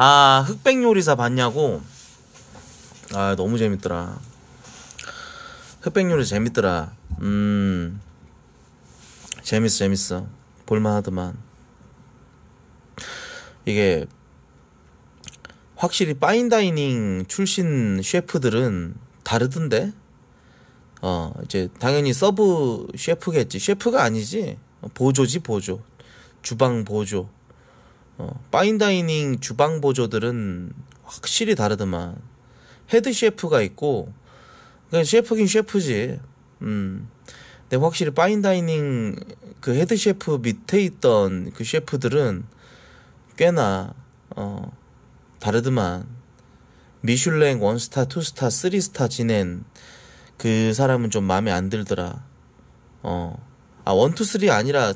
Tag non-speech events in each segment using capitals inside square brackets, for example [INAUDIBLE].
아 흑백 요리사 봤냐고 아 너무 재밌더라 흑백 요리 재밌더라 음 재밌어 재밌어 볼만하더만 이게 확실히 파인다이닝 출신 셰프들은 다르던데 어 이제 당연히 서브 셰프겠지 셰프가 아니지 보조지 보조 주방 보조 어, 파인다이닝 주방 보조들은 확실히 다르더만. 헤드 셰프가 있고, 그냥 그러니까 셰프긴 셰프지. 음. 근데 확실히 파인다이닝 그 헤드 셰프 밑에 있던 그 셰프들은 꽤나, 어, 다르더만. 미슐랭 원스타, 투스타, 쓰리스타 지낸 그 사람은 좀 마음에 안 들더라. 어. 아, 원투쓰리 아니라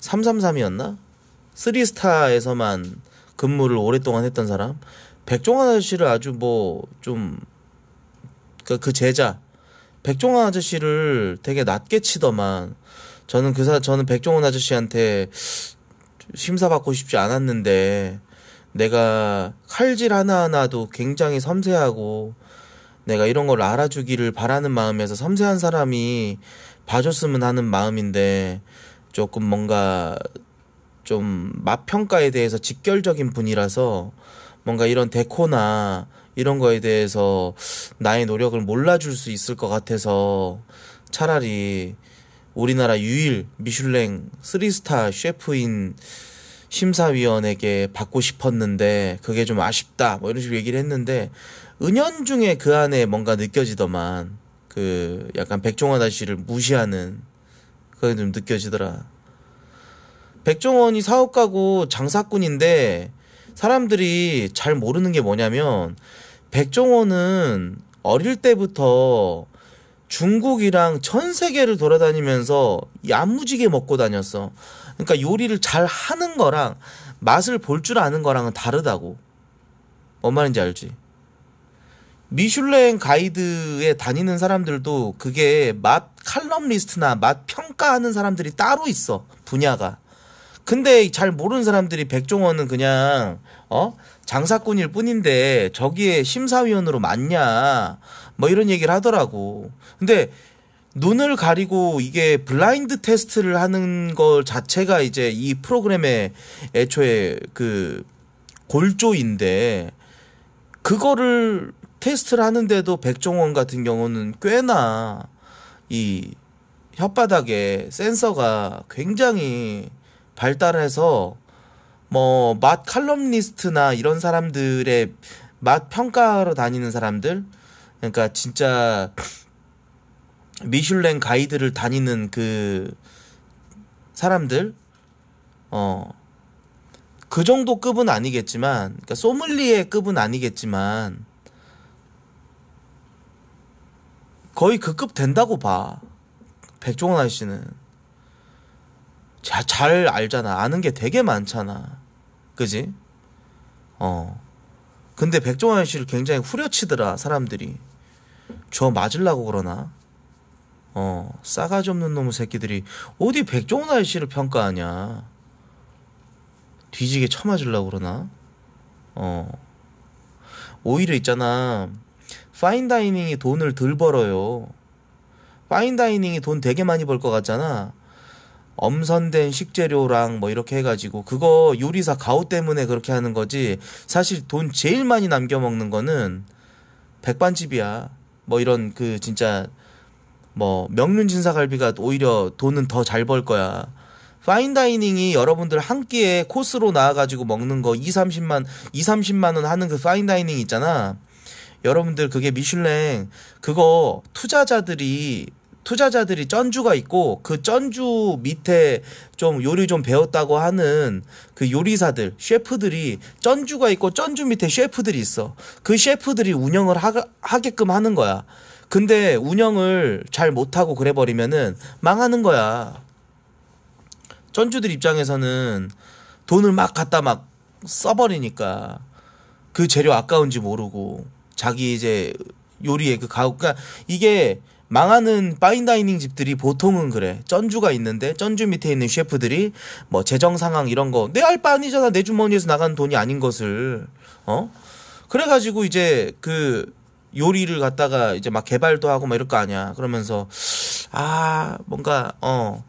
삼삼삼이었나 쓰리스타에서만 근무를 오랫동안 했던 사람 백종원 아저씨를 아주 뭐 좀그 그 제자 백종원 아저씨를 되게 낮게 치더만 저는 그사 저는 백종원 아저씨한테 심사받고 싶지 않았는데 내가 칼질 하나하나도 굉장히 섬세하고 내가 이런 걸 알아주기를 바라는 마음에서 섬세한 사람이 봐줬으면 하는 마음인데 조금 뭔가 좀 맛평가에 대해서 직결적인 분이라서 뭔가 이런 데코나 이런 거에 대해서 나의 노력을 몰라줄 수 있을 것 같아서 차라리 우리나라 유일 미슐랭 3스타 셰프인 심사위원에게 받고 싶었는데 그게 좀 아쉽다 뭐 이런 식으로 얘기를 했는데 은연중에 그 안에 뭔가 느껴지더만 그 약간 백종원 아씨를 저 무시하는 그게 좀 느껴지더라 백종원이 사업가고 장사꾼인데 사람들이 잘 모르는 게 뭐냐면 백종원은 어릴 때부터 중국이랑 전 세계를 돌아다니면서 야무지게 먹고 다녔어. 그러니까 요리를 잘 하는 거랑 맛을 볼 줄 아는 거랑은 다르다고. 뭔 말인지 알지? 미슐랭 가이드에 다니는 사람들도 그게 맛 칼럼 리스트나 맛 평가하는 사람들이 따로 있어. 분야가. 근데 잘 모르는 사람들이 백종원은 그냥 어 장사꾼일 뿐인데 저기에 심사위원으로 맞냐 뭐 이런 얘기를 하더라고. 근데 눈을 가리고 이게 블라인드 테스트를 하는 걸 자체가 이제 이 프로그램의 애초에 그 골조인데 그거를 테스트를 하는데도 백종원 같은 경우는 꽤나 이 혓바닥에 센서가 굉장히 발달해서 뭐 맛 칼럼니스트나 이런 사람들의 맛 평가로 다니는 사람들 그러니까 진짜 미슐랭 가이드를 다니는 그 사람들 어 그 정도 급은 아니겠지만 그러니까 소믈리에 급은 아니겠지만 거의 그 급 된다고 봐 백종원 아저씨는 자, 잘 알잖아. 아는 게 되게 많잖아. 그지? 어. 근데 백종원 씨를 굉장히 후려치더라, 사람들이. 저 맞으려고 그러나? 어, 싸가지 없는 놈의 새끼들이 어디 백종원 아저씨를 평가하냐. 뒤지게 쳐맞으려고 그러나? 어. 오히려 있잖아. 파인다이닝이 돈을 덜 벌어요. 파인다이닝이 돈 되게 많이 벌 것 같잖아. 엄선된 식재료랑 뭐 이렇게 해가지고 그거 요리사 가오 때문에 그렇게 하는 거지 사실 돈 제일 많이 남겨 먹는 거는 백반집이야 뭐 이런 그 진짜 뭐 명륜 진사갈비가 오히려 돈은 더 잘 벌 거야 파인다이닝이 여러분들 한 끼에 코스로 나와가지고 먹는 거 2, 30만 2, 30만 원 하는 그 파인다이닝 있잖아 여러분들 그게 미슐랭 그거 투자자들이 투자자들이 쩐주가 있고 그 쩐주 밑에 좀 요리 좀 배웠다고 하는 그 요리사들, 셰프들이 쩐주가 있고 쩐주 밑에 셰프들이 있어. 그 셰프들이 운영을 하, 하게끔 하는 거야. 근데 운영을 잘 못하고 그래버리면은 망하는 거야. 쩐주들 입장에서는 돈을 막 갖다 막 써버리니까 그 재료 아까운지 모르고 자기 이제 요리에 그 가구, 그니까 이게 망하는 파인다이닝 집들이 보통은 그래. 쩐주가 있는데 쩐주 밑에 있는 셰프들이 뭐 재정 상황 이런 거 내 알 바 아니잖아. 내 주머니에서 나간 돈이 아닌 것을. 어? 그래 가지고 이제 그 요리를 갖다가 이제 막 개발도 하고 막 이럴 거 아니야. 그러면서 아, 뭔가 어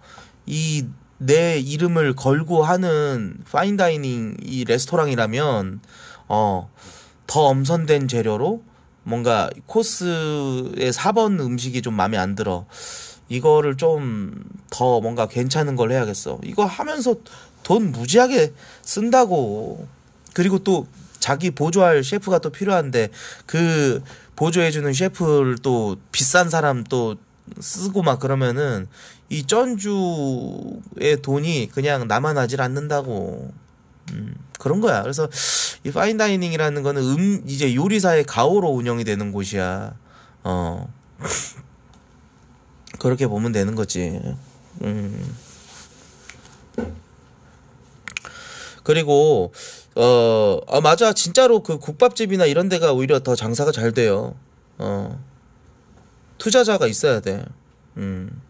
이 내 이름을 걸고 하는 파인다이닝 이 레스토랑이라면 어 더 엄선된 재료로 뭔가 코스의 4번 음식이 좀 마음에 안 들어. 이거를 좀 더 뭔가 괜찮은 걸 해야겠어. 이거 하면서 돈 무지하게 쓴다고. 그리고 또 자기 보조할 셰프가 또 필요한데 그 보조해주는 셰프를 또 비싼 사람 또 쓰고 막 그러면은 이 전주의 돈이 그냥 남아나질 않는다고. 음, 그런 거야. 그래서 이 파인다이닝이라는 거는 음 이제 요리사의 가오로 운영이 되는 곳이야. 어. [LAUGHS] 그렇게 보면 되는 거지. 음. 그리고 어, 아 맞아. 진짜로 그 국밥집이나 이런 데가 오히려 더 장사가 잘 돼요. 어. 투자자가 있어야 돼. 음.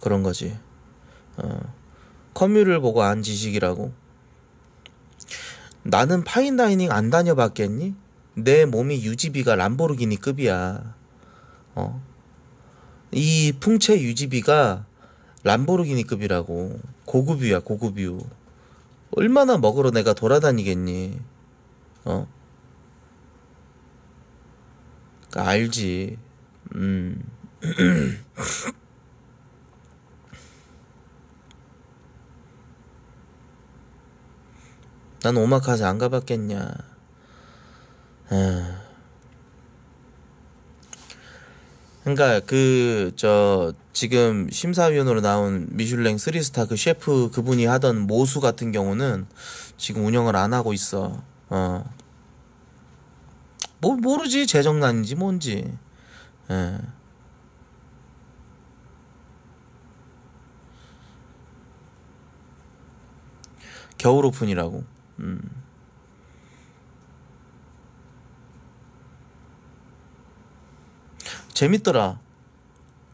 그런 거지. 어. 커뮤를 보고 안 지식이라고. 나는 파인다이닝 안 다녀봤겠니? 내 몸이 유지비가 람보르기니급이야. 어? 이 풍채 유지비가 람보르기니급이라고. 고급이야고급이요 얼마나 먹으러 내가 돌아다니겠니? 어? 그러니까 알지. 음. [CLEARS THROAT] 난 오마카세 안 가봤겠냐. 아. 그러니까 그 저 지금 심사위원으로 나온 미슐랭 3스타 그 셰프 그분이 하던 모수 같은 경우는 지금 운영을 안 하고 있어. 어. 뭐 모르지 재정난인지 뭔지. 예. 겨울 오픈이라고. 음. 재밌더라.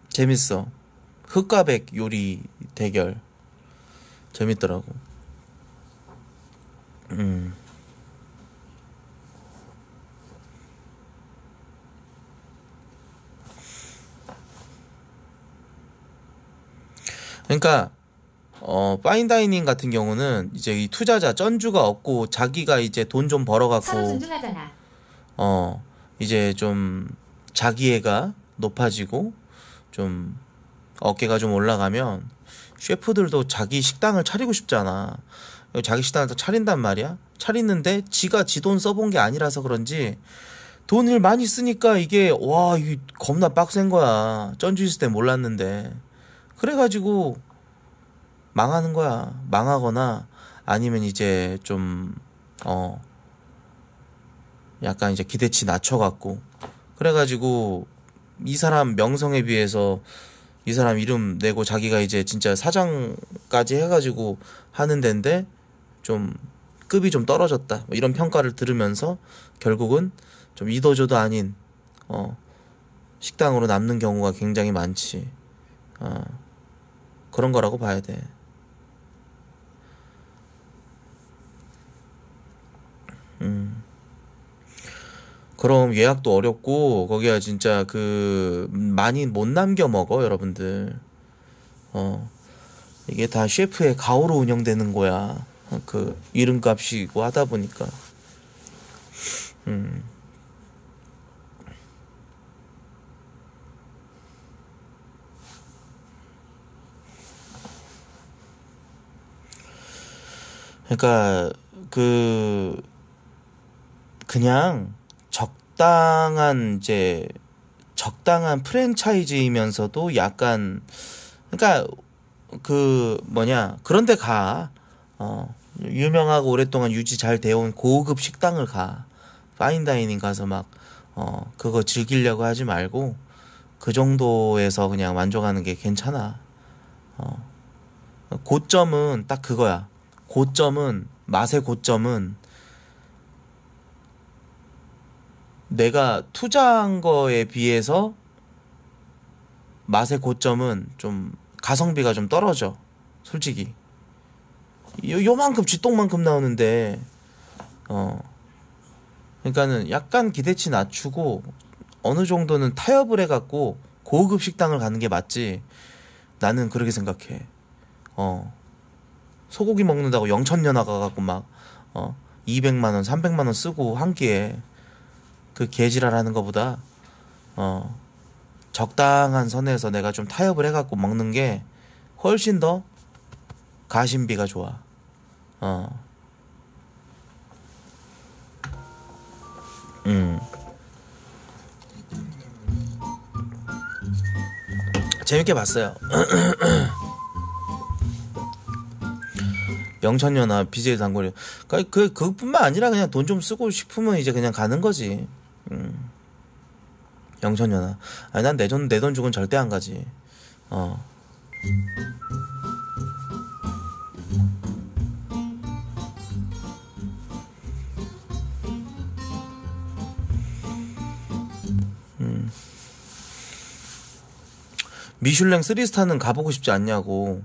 재밌어. 흑과 백 요리 대결. 재밌더라고. 음. 그러니까 어, 파인다이닝 같은 경우는 이제 이 투자자 쩐주가 없고 자기가 이제 돈 좀 벌어갖고 어 이제 좀 자기애가 높아지고 좀 어깨가 좀 올라가면 셰프들도 자기 식당을 차리고 싶잖아. 자기 식당을 다 차린단 말이야. 차리는데 지가 지 돈 써본 게 아니라서 그런지 돈을 많이 쓰니까 이게 와 이게 겁나 빡센 거야. 쩐주 있을 때 몰랐는데 그래가지고 망하는 거야. 망하거나 아니면 이제 좀, 어, 약간 이제 기대치 낮춰갖고. 그래가지고 이 사람 명성에 비해서 이 사람 이름 내고 자기가 이제 진짜 사장까지 해가지고 하는 데인데 좀 급이 좀 떨어졌다. 뭐 이런 평가를 들으면서 결국은 좀 이도저도 아닌, 어, 식당으로 남는 경우가 굉장히 많지. 어, 그런 거라고 봐야 돼. 음. 그럼 예약도 어렵고 거기야 진짜 그 많이 못 남겨 먹어 여러분들. 어. 이게 다 셰프의 가오로 운영되는 거야. 어, 그 이름값이고 하다 보니까. 음. 그러니까 그 그냥 적당한 이제 적당한 프랜차이즈이면서도 약간 그러니까 그 뭐냐 그런데 가 어, 유명하고 오랫동안 유지 잘 되어온 고급 식당을 가 파인다이닝 가서 막 어, 그거 즐기려고 하지 말고 그 정도에서 그냥 만족하는 게 괜찮아 어. 고점은 딱 그거야 고점은 맛의 고점은 내가 투자한 거에 비해서 맛의 고점은 좀 가성비가 좀 떨어져. 솔직히. 요, 요만큼 쥐똥만큼 나오는데, 어. 그러니까는 약간 기대치 낮추고 어느 정도는 타협을 해갖고 고급 식당을 가는 게 맞지. 나는 그렇게 생각해. 어. 소고기 먹는다고 영천년 나가갖고 막, 어, 200만원, 300만원 쓰고 한 끼에 그 개지랄하는 것보다 어 적당한 선에서 내가 좀 타협을 해갖고 먹는 게 훨씬 더 가심비가 좋아. 어. 음. 재밌게 봤어요. 명천연나 [CLEARS THROAT] BJ 단골이. 그, 그러니까 그, 그뿐만 아니라 그냥 돈 좀 쓰고 싶으면 이제 그냥 가는 거지. 음. 영천연아. 아니 난내돈내돈 주고는 절대 안 가지. 어. 음. 미슐랭 3스타는 가보고 싶지 않냐고.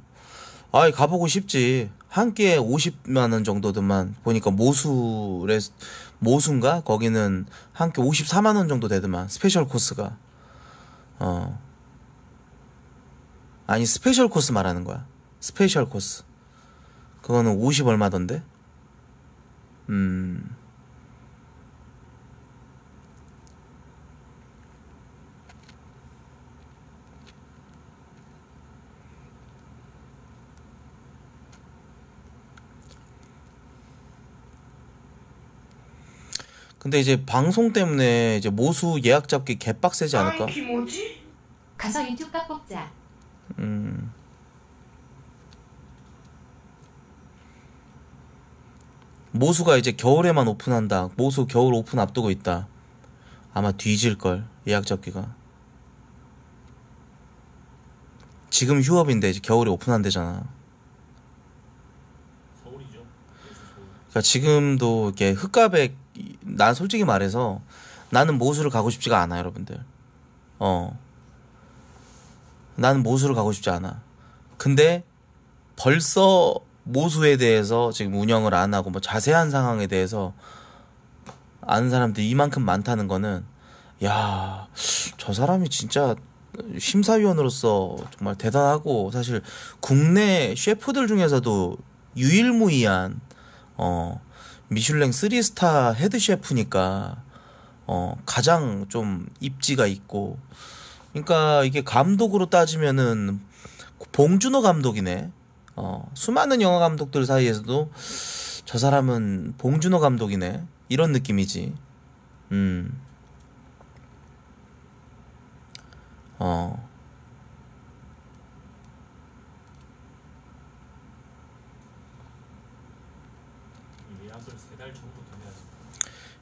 아이 가보고 싶지. 한 끼에 50만 원 정도더만 보니까 모수레 모순가 거기는 한끼 54만 원 정도 되더만 스페셜 코스가 어 아니 스페셜 코스 말하는 거야 스페셜 코스 그거는 50 얼마던데 음 근데 이제 방송 때문에 이제 모수 예약 잡기 개빡세지 않을까? 아이, 뭐지? 가서 유튜브 깎 뽑자. 음. 모수가 이제 겨울에만 오픈한다. 모수 겨울 오픈 앞두고 있다. 아마 뒤질걸 예약 잡기가. 지금 휴업인데 이제 겨울에 오픈한대잖아. 그렇죠, 그러니까 지금도 이렇게 흑가백 난 솔직히 말해서 나는 모수를 가고 싶지가 않아 여러분들 어 나는 모수를 가고 싶지 않아 근데 벌써 모수에 대해서 지금 운영을 안 하고 뭐 자세한 상황에 대해서 아는 사람들이 이만큼 많다는 거는 야 저 사람이 진짜 심사위원으로서 정말 대단하고 사실 국내 셰프들 중에서도 유일무이한 어 미슐랭 3스타 헤드 셰프니까 어 가장 좀 입지가 있고 그러니까 이게 감독으로 따지면은 봉준호 감독이네. 어 수많은 영화 감독들 사이에서도 저 사람은 봉준호 감독이네. 이런 느낌이지. 음. 어.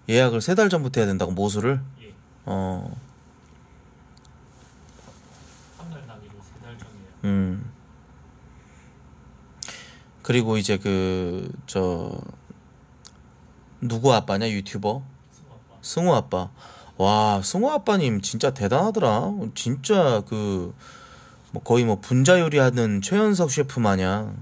예약을 세 달 전부터 해야 된다고 모수를? 예. 어. 음. 그리고 이제 그 저 누구 아빠냐 유튜버 승우 아빠. 와 승우 아빠님 진짜 대단하더라. 진짜 그 뭐 거의 뭐 분자 요리하는 최연석 셰프 마냥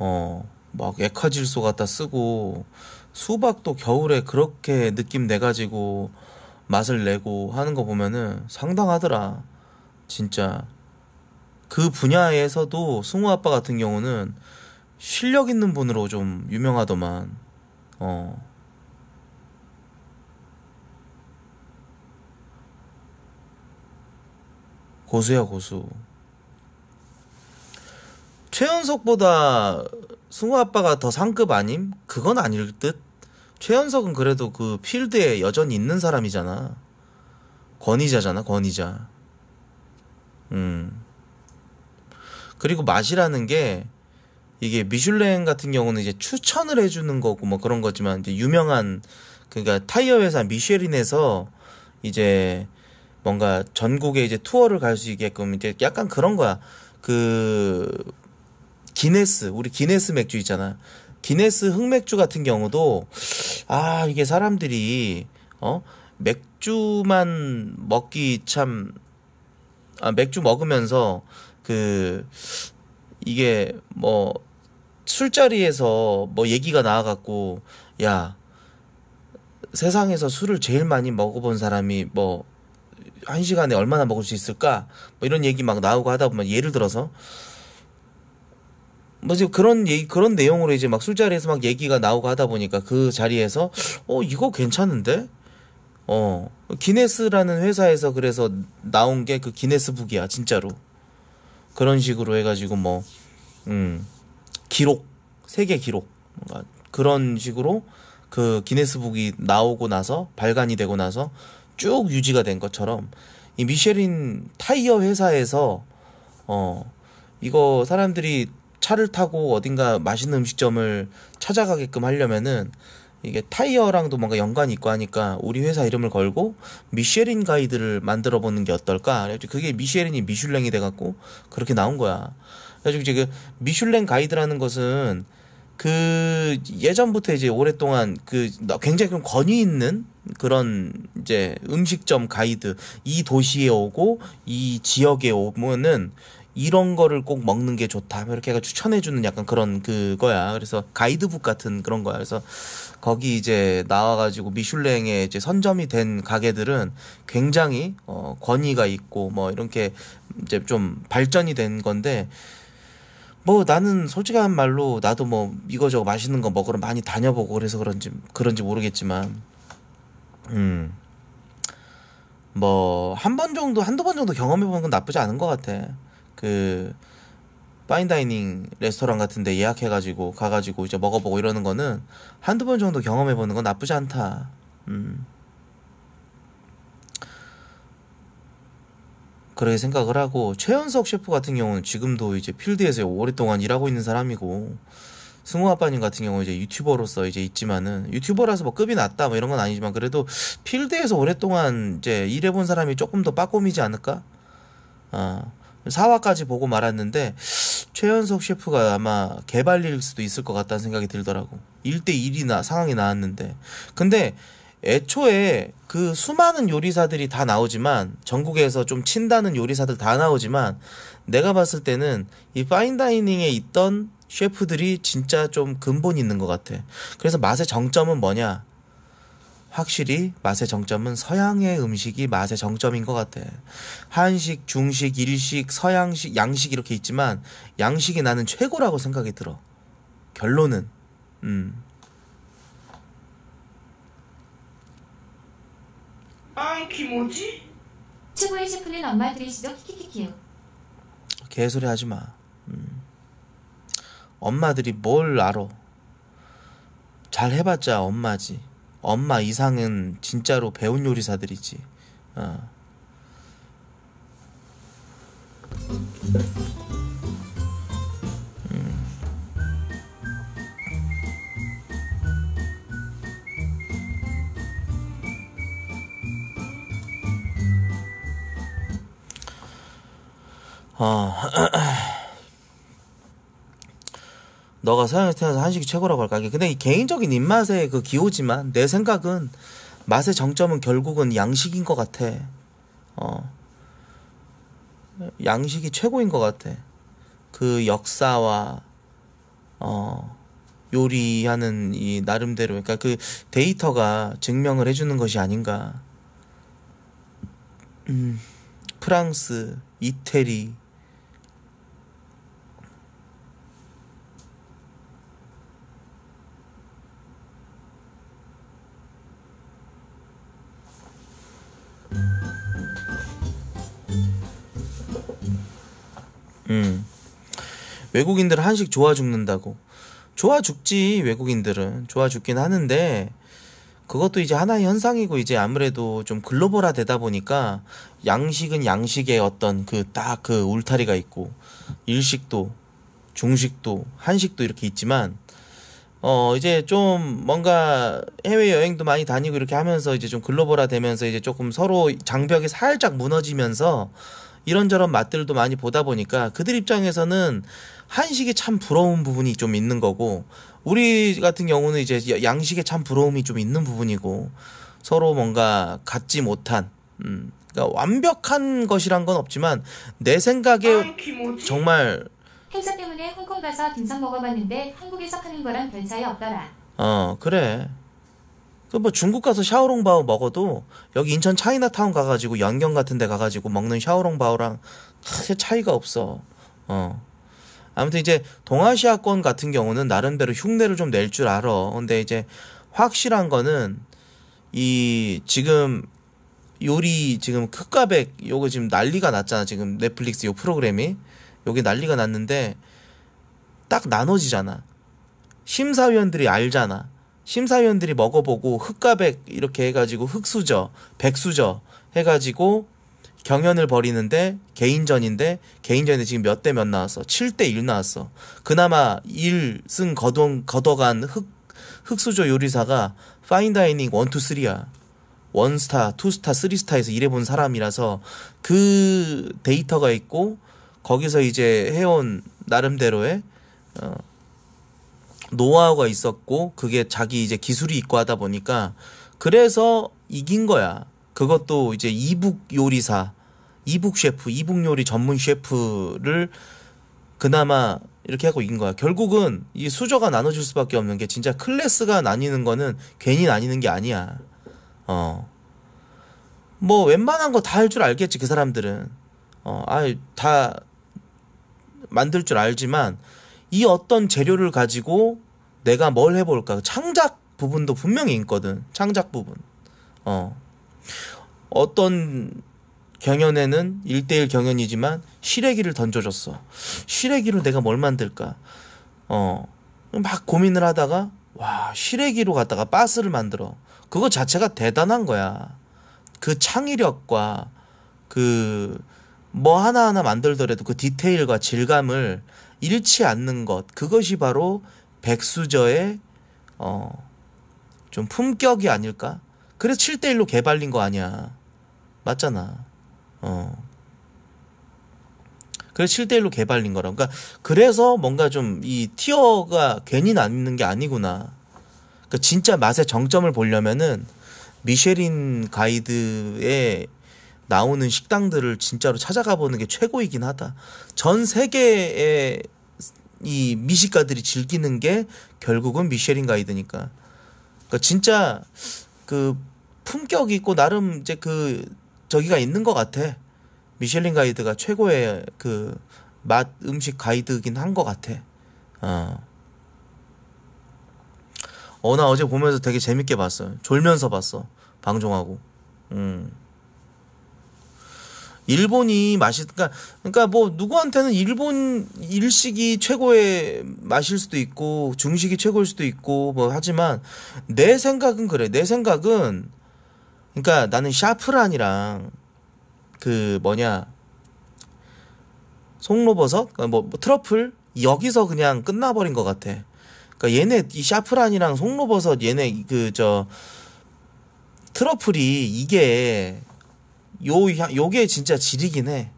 어 막 액화질소 갖다 쓰고 수박도 겨울에 그렇게 느낌 내 가지고 맛을 내고 하는 거 보면은 상당하더라. 진짜 그 분야에서도 승우 아빠 같은 경우는 실력 있는 분으로 좀 유명하더만. 어. 고수야 고수. 최연석보다 승우 아빠가 더 상급 아님? 그건 아닐 듯. 최현석은 그래도 그 필드에 여전히 있는 사람이잖아. 권위자잖아, 권위자. 음. 그리고 맛이라는 게 이게 미슐랭 같은 경우는 이제 추천을 해주는 거고 뭐 그런 거지만 이제 유명한 그러니까 타이어 회사 미쉐린에서 이제 뭔가 전국에 이제 투어를 갈 수 있게끔 이제 약간 그런 거야. 그 기네스 우리 기네스 맥주 있잖아. 기네스 흑맥주 같은 경우도 아 이게 사람들이 어 맥주만 먹기 참 아, 맥주 먹으면서 그 이게 뭐 술자리에서 뭐 얘기가 나와갖고 야 세상에서 술을 제일 많이 먹어본 사람이 뭐 한 시간에 얼마나 먹을 수 있을까 뭐 이런 얘기 막 나오고 하다 보면 예를 들어서 뭐 지금 그런 얘기 그런 내용으로 이제 막 술자리에서 막 얘기가 나오고 하다 보니까 그 자리에서 어 이거 괜찮은데 어 기네스라는 회사에서 그래서 나온 게 그 기네스북이야 진짜로 그런 식으로 해가지고 뭐 음 기록 세계 기록 뭔가 그런 식으로 그 기네스북이 나오고 나서 발간이 되고 나서 쭉 유지가 된 것처럼 이 미쉐린 타이어 회사에서 어 이거 사람들이 차를 타고 어딘가 맛있는 음식점을 찾아가게끔 하려면은 이게 타이어랑도 뭔가 연관이 있고 하니까 우리 회사 이름을 걸고 미쉐린 가이드를 만들어 보는 게 어떨까? 그래서 그게 미쉐린이 미슐랭이 돼갖고 그렇게 나온 거야. 그래서 이제 그 미슐랭 가이드라는 것은 그 예전부터 이제 오랫동안 그 굉장히 좀 권위 있는 그런 이제 음식점 가이드 이 도시에 오고 이 지역에 오면은 이런 거를 꼭 먹는 게 좋다. 이렇게 해가 추천해주는 약간 그런 그거야. 그래서 가이드북 같은 그런 거야. 그래서 거기 이제 나와가지고 미슐랭에 이제 선점이 된 가게들은 굉장히 어, 권위가 있고 뭐 이렇게 이제 좀 발전이 된 건데 뭐 나는 솔직한 말로 나도 뭐 이거저거 맛있는 거 먹으러 많이 다녀보고 그래서 그런지 그런지 모르겠지만 음. 뭐, 한 번 정도, 한두 번 정도 경험해보는 건 나쁘지 않은 것 같아. 그 파인다이닝 레스토랑 같은데 예약해가지고 가가지고 이제 먹어보고 이러는 거는 한두 번 정도 경험해보는 건 나쁘지 않다. 음. 그렇게 생각을 하고 최연석 셰프 같은 경우는 지금도 이제 필드에서 오랫동안 일하고 있는 사람이고 승우 아빠님 같은 경우 이제 유튜버로서 이제 있지만은 유튜버라서 뭐 급이 낮다 뭐 이런 건 아니지만 그래도 필드에서 오랫동안 이제 일해본 사람이 조금 더 빠꼼이지 않을까? 아. 어. 4화까지 보고 말았는데 최현석 셰프가 아마 개발일 수도 있을 것 같다는 생각이 들더라고. 1대1이나 상황이 나왔는데. 근데 애초에 그 수많은 요리사들이 다 나오지만 전국에서 좀 친다는 요리사들 다 나오지만 내가 봤을 때는 이 파인다이닝에 있던 셰프들이 진짜 좀근본 있는 것 같아. 그래서 맛의 정점은 뭐냐? 확실히 맛의 정점은 서양의 음식이 맛의 정점인 것 같아. 한식, 중식, 일식, 서양식, 양식 이렇게 있지만 양식이 나는 최고라고 생각이 들어. 결론은 음. 아, 기모지? 최고의 셰프는 엄마들이시죠? 키키키키요. 개소리 하지 마. 음. 엄마들이 뭘 알아? 잘 해봤자 엄마지. 엄마 이상은 진짜로 배운 요리사들이지. 어. 음. 어. [CLEARS THROAT] 너가 서양에 태어나서 한식이 최고라고 할까? 근데 이 개인적인 입맛의 그 기호지만 내 생각은 맛의 정점은 결국은 양식인 것 같아. 어. 양식이 최고인 것 같아. 그 역사와, 어, 요리하는 이 나름대로. 그러니까 그 데이터가 증명을 해주는 것이 아닌가. 음, 프랑스, 이태리, 음. 외국인들 한식 좋아 죽는다고. 좋아 죽지 외국인들은 좋아 죽긴 하는데 그것도 이제 하나의 현상이고 이제 아무래도 좀 글로벌화 되다 보니까 양식은 양식의 어떤 그 딱그 그 울타리가 있고 일식도 중식도 한식도 이렇게 있지만 어 이제 좀 뭔가 해외 여행도 많이 다니고 이렇게 하면서 이제 좀 글로벌화 되면서 이제 조금 서로 장벽이 살짝 무너지면서 이런저런 맛들도 많이 보다 보니까 그들 입장에서는 한식이 참 부러운 부분이 좀 있는 거고 우리 같은 경우는 이제 양식에 참 부러움이 좀 있는 부분이고 서로 뭔가 갖지 못한 음 그러니까 완벽한 것이란 건 없지만 내 생각에 그 정말 행사 때문에 홍콩 가서 딤섬 먹어봤는데 한국에서 파는 거랑 별 차이 없더라. 어 그래 그뭐 중국 가서 샤오롱바오 먹어도 여기 인천 차이나타운 가가지고 연경 같은 데 가가지고 먹는 샤오롱바오랑 크게 차이가 없어. 어. 아무튼 이제 동아시아권 같은 경우는 나름대로 흉내를 좀 낼 줄 알아. 근데 이제 확실한 거는 이 지금 요리 지금 흑가백 요거 지금 난리가 났잖아. 지금 넷플릭스 요 프로그램이 요게 난리가 났는데 딱 나눠지잖아. 심사위원들이 알잖아. 심사위원들이 먹어보고 흑가백 이렇게 해가지고 흑수저, 백수저 해가지고 경연을 벌이는데 개인전인데 개인전에 지금 몇 대 몇 나왔어? 7대 1 나왔어. 그나마 1승 거둔 거둬간 흑 흑수저 요리사가 파인다이닝 1, 2, 3야. 원스타, 투스타, 쓰리스타에서 일해본 사람이라서 그 데이터가 있고 거기서 이제 해온 나름대로의 어, 노하우가 있었고 그게 자기 이제 기술이 있고 하다 보니까 그래서 이긴 거야. 그것도 이제 이북 요리사, 이북 셰프, 이북 요리 전문 셰프를 그나마 이렇게 하고 이긴 거야. 결국은 이 수저가 나눠질 수밖에 없는 게 진짜 클래스가 나뉘는 거는 괜히 나뉘는 게 아니야. 어. 뭐 웬만한 거 다 할 줄 알겠지 그 사람들은. 어, 아이 다 만들 줄 알지만 이 어떤 재료를 가지고 내가 뭘 해볼까 창작 부분도 분명히 있거든 창작 부분 어 어떤 경연에는 1대1 경연이지만 실외기를 던져줬어 실외기로 내가 뭘 만들까 어막 고민을 하다가 와 시래기로 갔다가 바스를 만들어 그거 자체가 대단한 거야 그 창의력과 그 뭐 하나하나 만들더라도 그 디테일과 질감을 잃지 않는 것 그것이 바로 백수저의 어, 좀 품격이 아닐까? 그래서 7대1로 개발린 거 아니야. 맞잖아. 어. 그래서 7대1로 개발린 거라. 그러니까 그래서 뭔가 좀 이 티어가 괜히 남는게 아니구나. 그러니까 진짜 맛의 정점을 보려면은 미쉐린 가이드에 나오는 식당들을 진짜로 찾아가 보는 게 최고이긴 하다. 전 세계에 이 미식가들이 즐기는 게 결국은 미쉐린 가이드니까. 그러니까 진짜 그 품격 있고 나름 이제 그 저기가 있는 것 같아. 미쉐린 가이드가 최고의 그 맛 음식 가이드긴 한 것 같아. 어. 어, 나 어제 보면서 되게 재밌게 봤어요. 졸면서 봤어. 방종하고. 음. 일본이 맛있 그러니까 그러니까 뭐 누구한테는 일본 일식이 최고의 맛일 수도 있고 중식이 최고일 수도 있고 뭐 하지만 내 생각은 그래. 내 생각은 그러니까 나는 샤프란이랑 그 뭐냐 송로버섯 그니까 뭐, 뭐 트러플 여기서 그냥 끝나버린 것 같아. 그러니까 얘네 이 샤프란이랑 송로버섯 얘네 그 저 트러플이 이게 요, 요게 진짜 지리긴 해.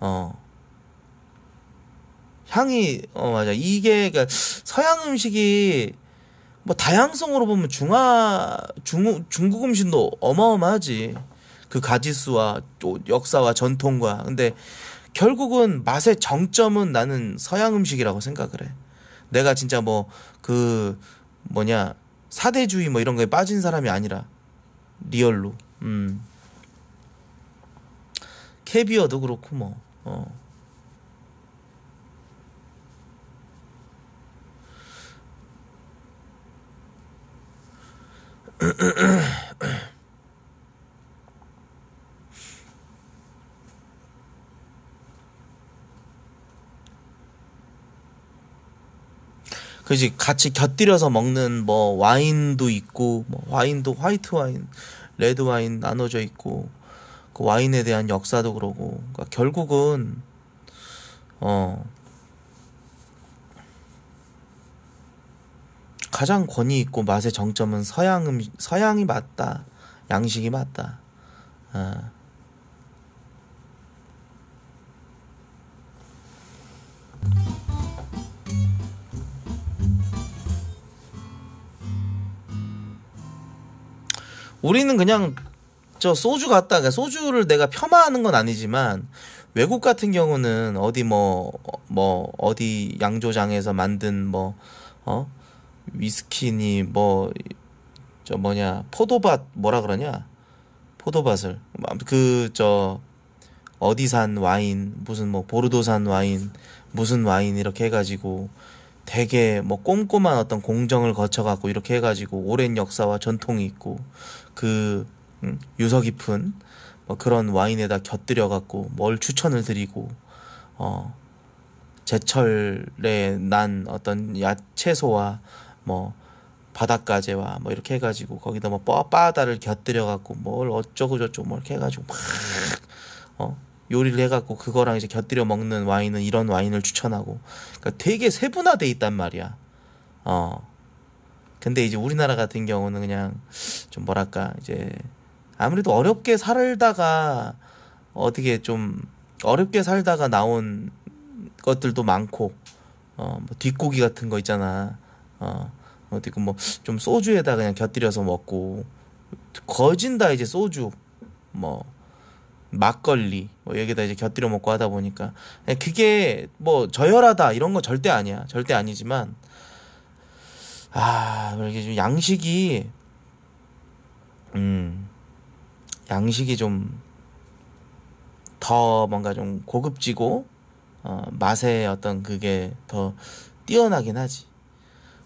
어. 향이, 어, 맞아. 이게, 그러니까 서양 음식이 뭐 다양성으로 보면 중화, 중, 중국 음식도 어마어마하지. 그 가지수와 또 역사와 전통과. 근데 결국은 맛의 정점은 나는 서양 음식이라고 생각을 해. 내가 진짜 뭐 그 뭐냐 사대주의 뭐 이런 거에 빠진 사람이 아니라 리얼로. 음. 캐비어도 그렇고 뭐. 어. [CLEARS THROAT] 그지 같이 곁들여서 먹는 뭐 와인도 있고 뭐 와인도 화이트 와인, 레드 와인 나눠져 있고 그 와인에 대한 역사도 그러고 그러니까 결국은 어 가장 권위 있고 맛의 정점은 서양 음 서양이 맞다 양식이 맞다 어. 우리는 그냥 저 소주 갔다가 소주를 내가 폄하하는 건 아니지만 외국 같은 경우는 어디 뭐뭐 뭐 어디 양조장에서 만든 뭐어 위스키니 뭐 저 뭐냐 포도밭 뭐라 그러냐 포도밭을 그 저 어디산 와인 무슨 뭐 보르도산 와인 무슨 와인 이렇게 해가지고 되게 뭐 꼼꼼한 어떤 공정을 거쳐갖고 이렇게 해가지고 오랜 역사와 전통이 있고 그 음, 유서 깊은 뭐 그런 와인에다 곁들여 갖고 뭘 추천을 드리고 어 제철에 난 어떤 야채소와 뭐 바닷가재와 뭐 이렇게 해가지고 거기다 뭐뻣바다를 곁들여 갖고 뭘 어쩌고 저쩌고 뭐 이렇게 해가지고 막어 요리를 해갖고 그거랑 이제 곁들여 먹는 와인은 이런 와인을 추천하고 그러니까 되게 세분화돼 있단 말이야 어 근데 이제 우리나라 같은 경우는 그냥 좀 뭐랄까 이제 아무래도 어렵게 살다가 어떻게 좀 어렵게 살다가 나온 것들도 많고 어, 뭐 뒷고기 같은 거 있잖아. 어, 어떻게 뭐좀 소주에다 그냥 곁들여서 먹고 거진다 이제 소주 뭐 막걸리 뭐 여기다 이제 곁들여 먹고 하다 보니까 그게 뭐 저열하다 이런 거 절대 아니야 절대 아니지만 아 이게 그러니까 좀 양식이 음 양식이 좀 더 뭔가 좀 고급지고 어, 맛의 어떤 그게 더 뛰어나긴 하지.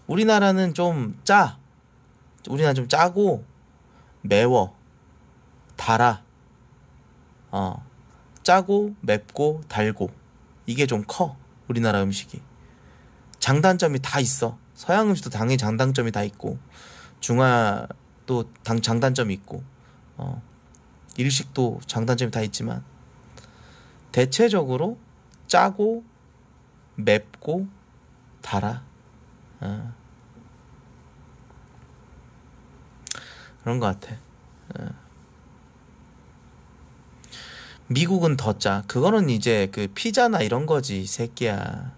우리나라는 좀 짜. 우리나라 좀 짜고 매워, 달아. 어, 짜고 맵고 달고 이게 좀 커. 우리나라 음식이 장단점이 다 있어. 서양 음식도 당연히 장단점이 다 있고 중화도 당 장단점이 있고 어. 일식도 장단점이 다 있지만 대체적으로 짜고 맵고 달아 어. 그런 것 같아. 어. 미국은 더 짜. 그거는 이제 그 피자나 이런 거지, 새끼야.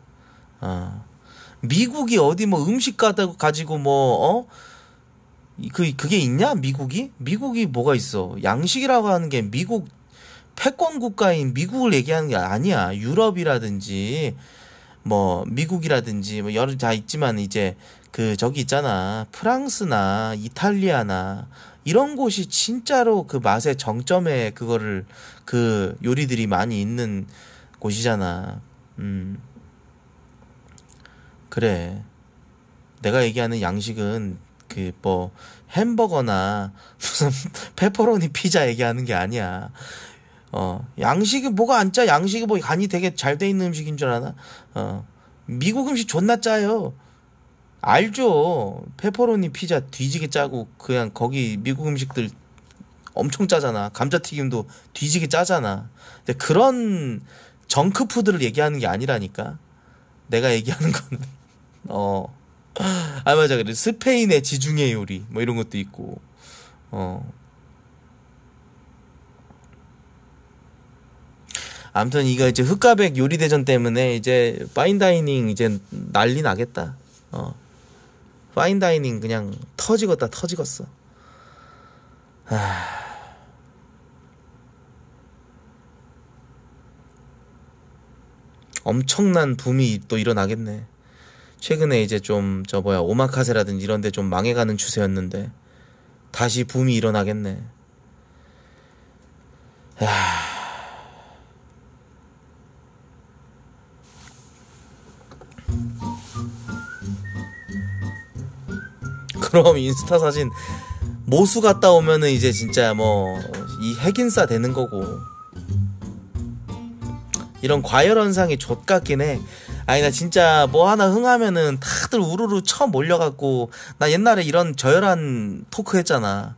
어. 미국이 어디 뭐 음식 가지고 뭐, 어? 그 그게 있냐 미국이 미국이 뭐가 있어 양식이라고 하는 게 미국 패권 국가인 미국을 얘기하는 게 아니야 유럽이라든지 뭐 미국이라든지 뭐 여러 다 있지만 이제 그 저기 있잖아 프랑스나 이탈리아나 이런 곳이 진짜로 그 맛의 정점에 그거를 그 요리들이 많이 있는 곳이잖아 음 그래 내가 얘기하는 양식은 그뭐 햄버거나 무슨 [LAUGHS] 페퍼로니 피자 얘기하는 게 아니야. 어 양식이 뭐가 안 짜? 양식이 뭐 간이 되게 잘 돼 있는 음식인 줄 아나? 어 미국 음식 존나 짜요. 알죠. 페퍼로니 피자 뒤지게 짜고 그냥 거기 미국 음식들 엄청 짜잖아. 감자튀김도 뒤지게 짜잖아. 근데 그런 정크푸드를 얘기하는 게 아니라니까. 내가 얘기하는 거는 어아 맞아 그래 스페인의 지중해 요리 뭐 이런 것도 있고 어 아무튼 이거 이제 흑가백 요리 대전 때문에 이제 파인다이닝 이제 난리 나겠다 어 파인다이닝 그냥 터지겠다 터지겠어 아 엄청난 붐이 또 일어나겠네. 최근에 이제 좀 저 뭐야 오마카세라든지 이런 데 좀 망해가는 추세였는데 다시 붐이 일어나겠네. 야... 그럼 인스타 사진 모수 갔다 오면은 이제 진짜 뭐 이 핵인싸 되는 거고 이런 과열 현상이 좆같긴 해. 아니 나 진짜 뭐 하나 흥하면은 다들 우르르 처음 몰려갖고 나 옛날에 이런 저열한 토크 했잖아.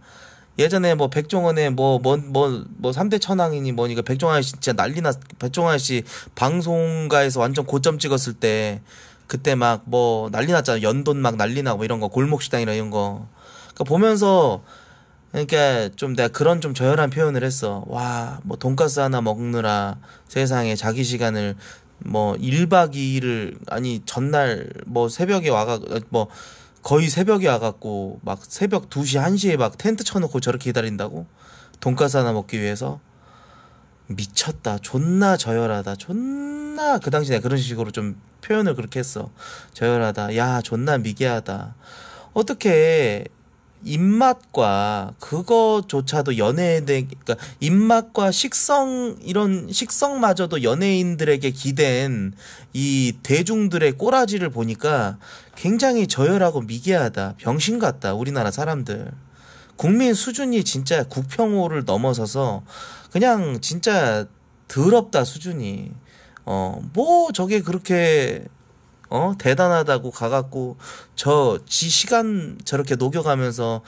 예전에 뭐 백종원의 뭐뭐뭐뭐 뭐, 뭐, 뭐 삼대 천왕이니 뭐니까 백종원 씨 진짜 난리나 백종원 씨 방송가에서 완전 고점 찍었을 때 그때 막 뭐 난리 났잖아. 연돈 막 난리 나고 이런 거 골목 식당 이런 거. 그러니까 보면서 그러니까 좀 내가 그런 좀 저열한 표현을 했어. 와, 뭐 돈가스 하나 먹느라 세상에 자기 시간을 뭐 1박 2일을 아니 전날 뭐 새벽에 와가 뭐 거의 새벽에 와갖고 막 새벽 2시 1시에 막 텐트 쳐놓고 저렇게 기다린다고 돈가스 하나 먹기 위해서 미쳤다 존나 저열하다 존나 그 당시 내가 그런 식으로 좀 표현을 그렇게 했어 저열하다 야 존나 미개하다 어떻게 입맛과 그거조차도 연예인들 그러니까 입맛과 식성 이런 식성마저도 연예인들에게 기댄 이 대중들의 꼬라지를 보니까 굉장히 저열하고 미개하다 병신 같다 우리나라 사람들 국민 수준이 진짜 국평호를 넘어서서 그냥 진짜 더럽다 수준이 어 뭐 저게 그렇게 어 대단하다고 가갖고 저 지 시간 저렇게 녹여가면서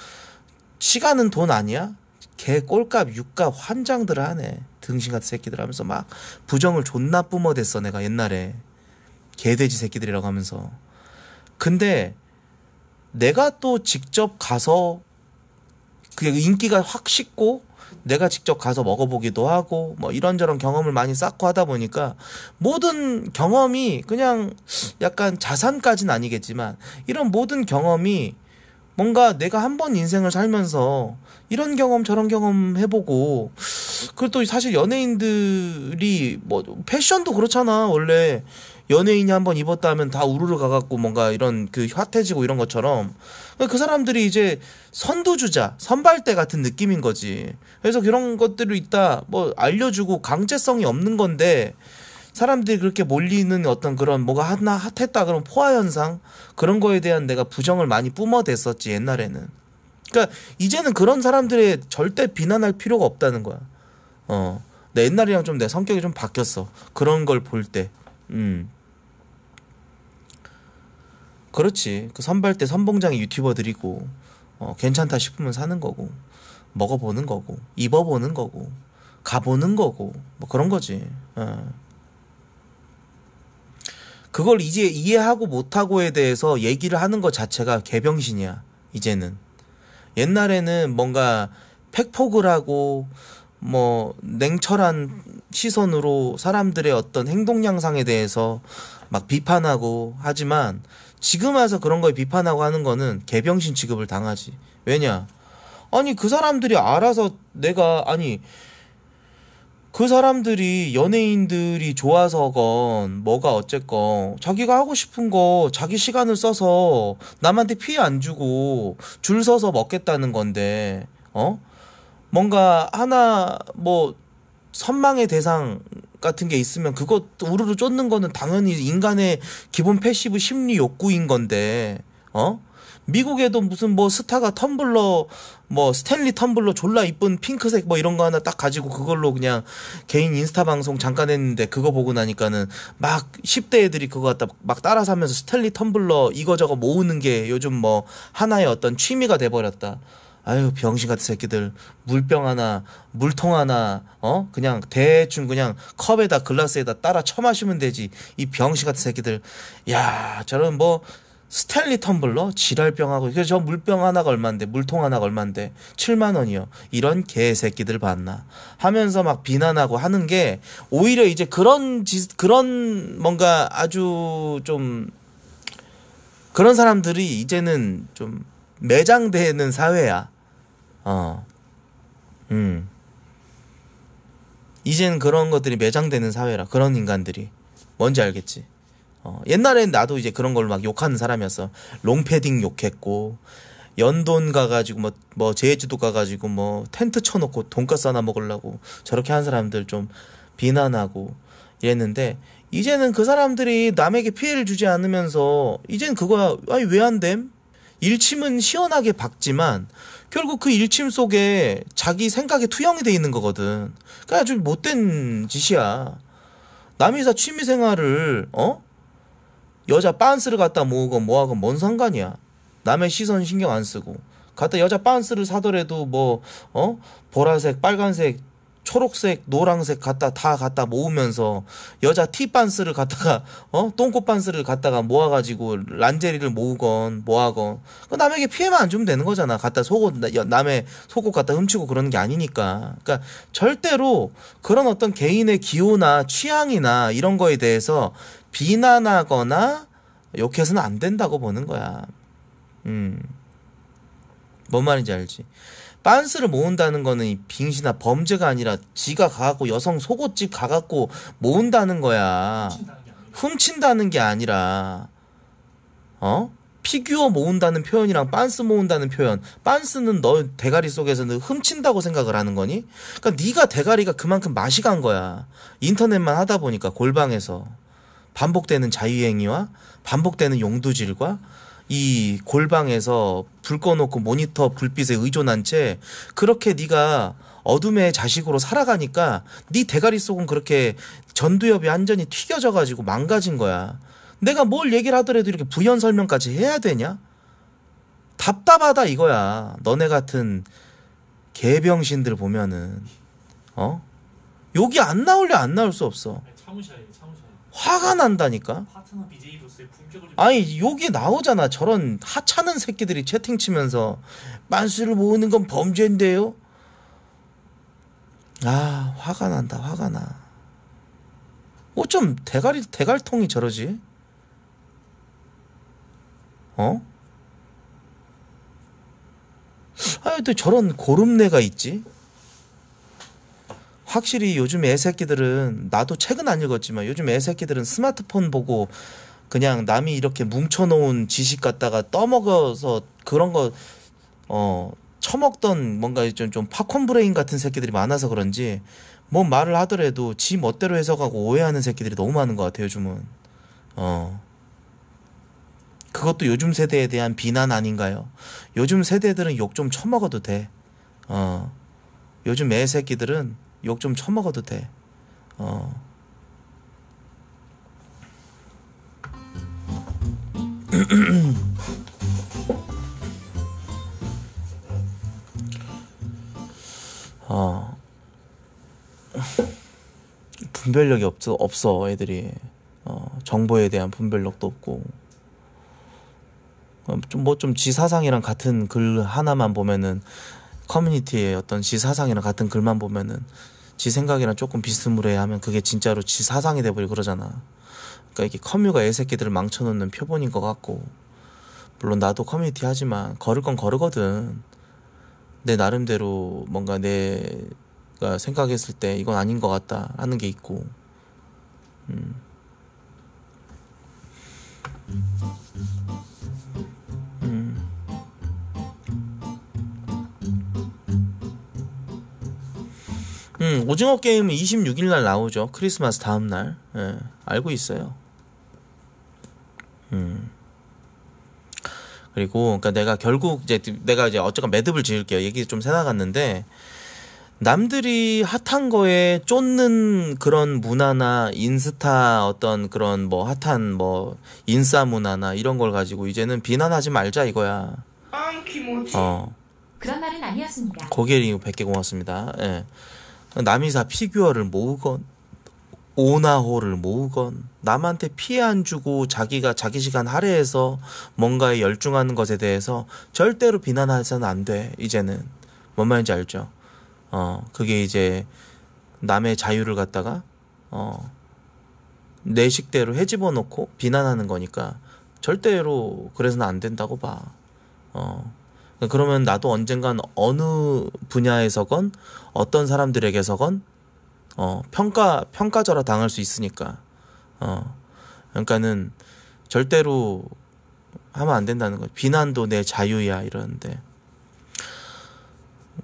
시간은 돈 아니야? 개 꼴값 육값 환장들 하네 등신 같은 새끼들 하면서 막 부정을 존나 뿜어댔어 내가 옛날에 개돼지 새끼들이라고 하면서 근데 내가 또 직접 가서 그 인기가 확 식고 내가 직접 가서 먹어보기도 하고 뭐 이런저런 경험을 많이 쌓고 하다 보니까 모든 경험이 그냥 약간 자산까지는 아니겠지만 이런 모든 경험이 뭔가 내가 한 번 인생을 살면서 이런 경험 저런 경험 해보고 그리고 또 사실 연예인들이 뭐 패션도 그렇잖아 원래 연예인이 한번 입었다 하면 다 우르르 가갖고 뭔가 이런 그핫태지고 이런 것처럼 그 사람들이 이제 선두주자, 선발대 같은 느낌인 거지. 그래서 그런 것들을 있다 뭐 알려주고 강제성이 없는 건데 사람들이 그렇게 몰리는 어떤 그런 뭐가 하나 핫했다 그런 포화 현상 그런 거에 대한 내가 부정을 많이 뿜어댔었지 옛날에는. 그러니까 이제는 그런 사람들의 절대 비난할 필요가 없다는 거야. 어. 내 옛날이랑 좀 내 성격이 좀 바뀌었어. 그런 걸 볼 때. 음. 그렇지. 그 선발 때 선봉장이 유튜버들이고 어, 괜찮다 싶으면 사는 거고 먹어보는 거고 입어보는 거고 가보는 거고 뭐 그런 거지. 어. 그걸 이제 이해하고 못하고에 대해서 얘기를 하는 것 자체가 개병신이야. 이제는 옛날에는 뭔가 팩폭을 하고 뭐 냉철한 시선으로 사람들의 어떤 행동 양상에 대해서 막 비판하고 하지만 지금 와서 그런 걸 비판하고 하는 거는 개병신 취급을 당하지. 왜냐? 아니 그 사람들이 알아서 내가 아니 그 사람들이 연예인들이 좋아서건 뭐가 어쨌건 자기가 하고 싶은 거 자기 시간을 써서 남한테 피해 안 주고 줄 서서 먹겠다는 건데 어 뭔가 하나 뭐 선망의 대상 같은 게 있으면 그것 우르르 쫓는 거는 당연히 인간의 기본 패시브 심리 욕구인 건데 어 미국에도 무슨 뭐 스타가 텀블러 뭐 스탠리 텀블러 졸라 이쁜 핑크색 뭐 이런 거 하나 딱 가지고 그걸로 그냥 개인 인스타 방송 잠깐 했는데 그거 보고 나니까는 막 10대 애들이 그거 갖다 막 따라 사면서 스탠리 텀블러 이거저거 모으는 게 요즘 뭐 하나의 어떤 취미가 돼버렸다. 아유 병신 같은 새끼들 물병 하나 물통 하나 어 그냥 대충 그냥 컵에다 글라스에다 따라 처마시면 되지 이 병신 같은 새끼들 야 저런 뭐 스탠리 텀블러 지랄병하고 그래서 저 물병 하나가 얼만데 물통 하나가 얼만데 7만 원이요 이런 개새끼들 봤나 하면서 막 비난하고 하는 게 오히려 이제 그런 지, 그런 뭔가 아주 좀 그런 사람들이 이제는 좀 매장되는 사회야 어. 음. 이젠 그런 것들이 매장되는 사회라. 그런 인간들이. 뭔지 알겠지? 어. 옛날엔 나도 이제 그런 걸 막 욕하는 사람이었어. 롱패딩 욕했고, 연돈 가가지고 뭐, 뭐 제주도 가가지고 뭐 텐트 쳐놓고 돈까스 하나 먹으려고 저렇게 한 사람들 좀 비난하고 이랬는데 이제는 그 사람들이 남에게 피해를 주지 않으면서 이젠 그거야 아니 왜 안 됨? 일침은 시원하게 박지만 결국 그 일침 속에 자기 생각에 투영이 돼 있는 거거든. 그러니까 아주 못된 짓이야. 남이사 취미 생활을 어 여자 빤스를 갖다 모으건 뭐하건 뭔 상관이야. 남의 시선 신경 안 쓰고 갖다 여자 빤스를 사더라도 뭐어 보라색, 빨간색 초록색, 노랑색 갖다 다 갖다 모으면서 여자 티 반스를 갖다가 어 똥꼬 반스를 갖다가 모아가지고 란제리를 모으건 뭐하건 그 남에게 피해만 안 주면 되는 거잖아. 갖다 속옷 남의 속옷 갖다 훔치고 그러는 게 아니니까. 그러니까 절대로 그런 어떤 개인의 기호나 취향이나 이런 거에 대해서 비난하거나 욕해서는 안 된다고 보는 거야. 음, 뭔 말인지 알지? 빤스를 모은다는 거는 이 빙신아 범죄가 아니라 지가 가갖고 여성 속옷집 가갖고 모은다는 거야. 훔친다는 게 아니라 어? 피규어 모은다는 표현이랑 빤스 모은다는 표현. 빤스는 너 대가리 속에서는 훔친다고 생각을 하는 거니? 그니까 네가 대가리가 그만큼 맛이 간 거야. 인터넷만 하다 보니까 골방에서 반복되는 자유행위와 반복되는 용두질과 이 골방에서 불 꺼놓고 모니터 불빛에 의존한 채 그렇게 네가 어둠의 자식으로 살아가니까 네 대가리 속은 그렇게 전두엽이 완전히 튀겨져 가지고 망가진 거야. 내가 뭘 얘기를 하더라도 이렇게 부연 설명까지 해야 되냐? 답답하다 이거야. 너네 같은 개병신들 보면은 어? 여기 안 나올래 안 나올 수 없어. 화가 난다니까. 아니 여기 나오잖아. 저런 하찮은 새끼들이 채팅 치면서 만수를 모으는 건 범죄인데요. 아 화가 난다. 화가 나. 어쩜 대가리 대갈통이 저러지? 어? 아, 또 저런 고름내가 있지? 확실히 요즘 애새끼들은 나도 책은 안 읽었지만 요즘 애새끼들은 스마트폰 보고 그냥 남이 이렇게 뭉쳐놓은 지식 갖다가 떠먹어서 그런 거, 어, 처먹던 뭔가 좀, 좀 팝콘 브레인 같은 새끼들이 많아서 그런지 뭔 말을 하더라도 지 멋대로 해석하고 오해하는 새끼들이 너무 많은 것 같아요, 요즘은. 어. 그것도 요즘 세대에 대한 비난 아닌가요? 요즘 세대들은 욕 좀 처먹어도 돼. 어. 요즘 애 새끼들은 욕좀 처먹어도 돼. 어. [CLEARS THROAT] 어. 분별력이 없어, 없어 애들이. 어, 정보에 대한 분별력도 없고. 어, 좀뭐좀지 사상이랑 같은 글 하나만 보면은 커뮤니티의 어떤 지 사상이랑 같은 글만 보면은 지 생각이랑 조금 비스무리하면 그게 진짜로 지 사상이 돼버리고 그러잖아. 그러니까 이게 커뮤가 애새끼들을 망쳐놓는 표본인 것 같고 물론 나도 커뮤니티 하지만 걸을 건걸르거든내 나름대로 뭔가 내가 생각했을 때 이건 아닌 것 같다 하는 게 있고. 음. 음, 오징어 게임은 26일 날 나오죠. 크리스마스 다음 날. 예, 알고 있어요. 음. 그리고 그러니까 내가 결국 이제 내가 이제 어쨌건 매듭을 지을게요. 얘기 좀 새나갔는데 남들이 핫한 거에 쫓는 그런 문화나 인스타 어떤 그런 뭐 핫한 뭐 인싸 문화나 이런 걸 가지고 이제는 비난하지 말자 이거야. 어. 그런 말은 아니었습니다. 고객님 100개 고맙습니다. 예. 남이사 피규어를 모으건 오나호를 모으건 남한테 피해 안 주고 자기가 자기 시간 할애해서 뭔가에 열중하는 것에 대해서 절대로 비난하서는 안돼 이제는 뭔 말인지 알죠? 어 그게 이제 남의 자유를 갖다가 어내 식대로 해집어 놓고 비난하는 거니까 절대로 그래서는 안 된다고 봐. 어. 그러면 나도 언젠간 어느 분야에서건 어떤 사람들에게서건 어, 평가 평가절하 당할 수 있으니까 어, 그러니까는 절대로 하면 안 된다는 거죠. 비난도 내 자유야 이러는데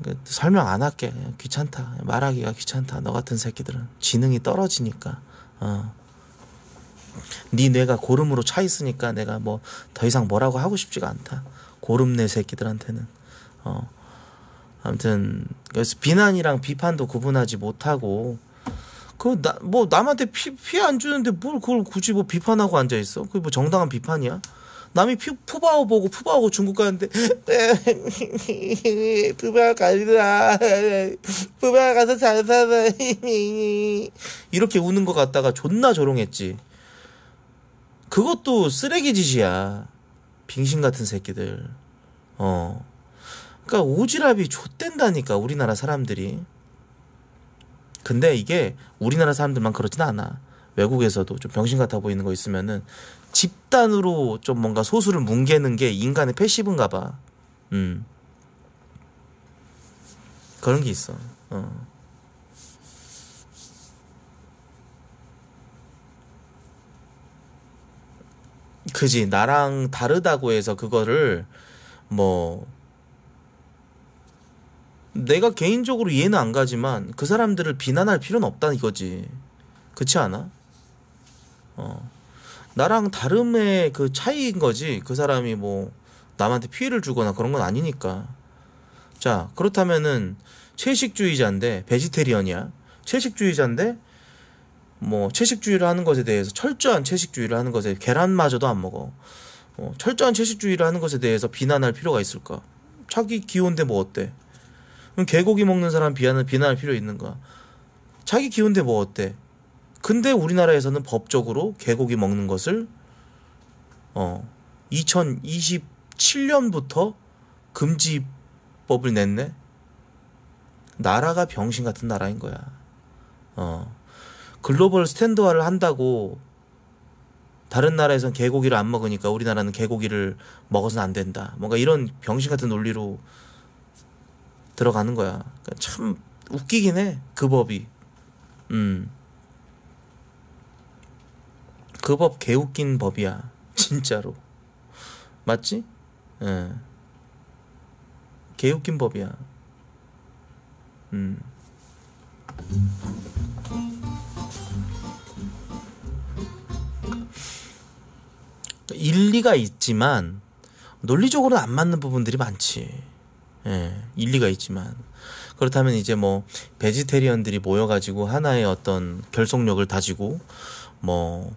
그 설명 안 할게 귀찮다 말하기가 귀찮다 너 같은 새끼들은 지능이 떨어지니까 어. 네 뇌가 고름으로 차 있으니까 내가 뭐 더 이상 뭐라고 하고 싶지가 않다. 고름내 새끼들한테는 어 아무튼 그래서 비난이랑 비판도 구분하지 못하고 그나뭐 남한테 피, 피안 주는데 뭘 그걸 굳이 뭐 비판하고 앉아 있어? 그게 뭐 정당한 비판이야? 남이 피, 푸바오 보고 푸바오 중국 가는데 [LAUGHS] 푸바오 가자 푸바오 가서 잘 살아 [LAUGHS] 이렇게 우는 것 같다가 존나 조롱했지. 그것도 쓰레기 짓이야. 빙신 같은 새끼들. 어. 그러니까 오지랖이 좆된다니까 우리나라 사람들이. 근데 이게 우리나라 사람들만 그렇진 않아. 외국에서도 좀 병신 같아 보이는 거 있으면은 집단으로 좀 뭔가 소수를 뭉개는 게 인간의 패시브인가 봐. 음. 그런 게 있어. 어. 그지 나랑 다르다고 해서 그거를 뭐 내가 개인적으로 이해는 안 가지만 그 사람들을 비난할 필요는 없다 이거지 그렇지 않아? 어 나랑 다름의 그 차이인 거지 그 사람이 뭐 남한테 피해를 주거나 그런 건 아니니까 자 그렇다면은 채식주의자인데 베지테리언이야 채식주의자인데 뭐 채식주의를 하는 것에 대해서 철저한 채식주의를 하는 것에 계란마저도 안 먹어. 어, 철저한 채식주의를 하는 것에 대해서 비난할 필요가 있을까? 자기 기운데뭐 어때? 그럼 개고기 먹는 사람 비난을 비난할 필요 있는가? 자기 기운데뭐 어때? 근데 우리나라에서는 법적으로 개고기 먹는 것을 어 2027년부터 금지법을 냈네. 나라가 병신 같은 나라인 거야. 어. 글로벌 스탠드화를 한다고 다른 나라에선 개고기를 안 먹으니까 우리나라는 개고기를 먹어서는 안 된다. 뭔가 이런 병신 같은 논리로 들어가는 거야. 그러니까 참 웃기긴 해. 그 법이. 음. 그 법 개웃긴 법이야. [LAUGHS] 진짜로. 맞지? 예. 개웃긴 법이야. 음. 일리가 있지만 논리적으로는 안 맞는 부분들이 많지. 예, 일리가 있지만 그렇다면 이제 뭐 베지테리언들이 모여가지고 하나의 어떤 결속력을 다지고 뭐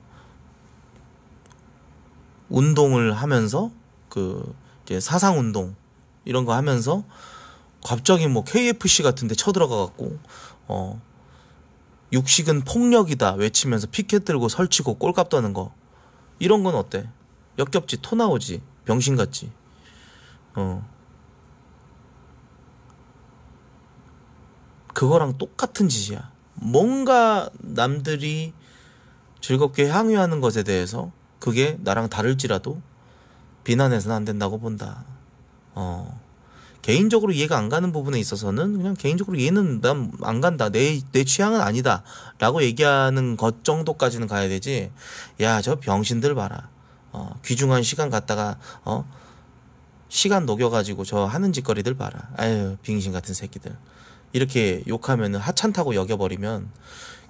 운동을 하면서 그 이제 사상 운동 이런 거 하면서 갑자기 뭐 KFC 같은데 쳐들어가 갖고 어 육식은 폭력이다 외치면서 피켓 들고 설치고 꼴값 떠는 거 이런 건 어때? 역겹지 토 나오지 병신 같지 어 그거랑 똑같은 짓이야 뭔가 남들이 즐겁게 향유하는 것에 대해서 그게 나랑 다를지라도 비난해서는 안 된다고 본다 어 개인적으로 이해가 안 가는 부분에 있어서는 그냥 개인적으로 얘는 난 안 간다 내 내 취향은 아니다 라고 얘기하는 것 정도까지는 가야 되지 야 저 병신들 봐라 어, 귀중한 시간 갖다가 어 시간 녹여가지고 저 하는 짓거리들 봐라. 아유 빙신 같은 새끼들. 이렇게 욕하면 하찮다고 여겨버리면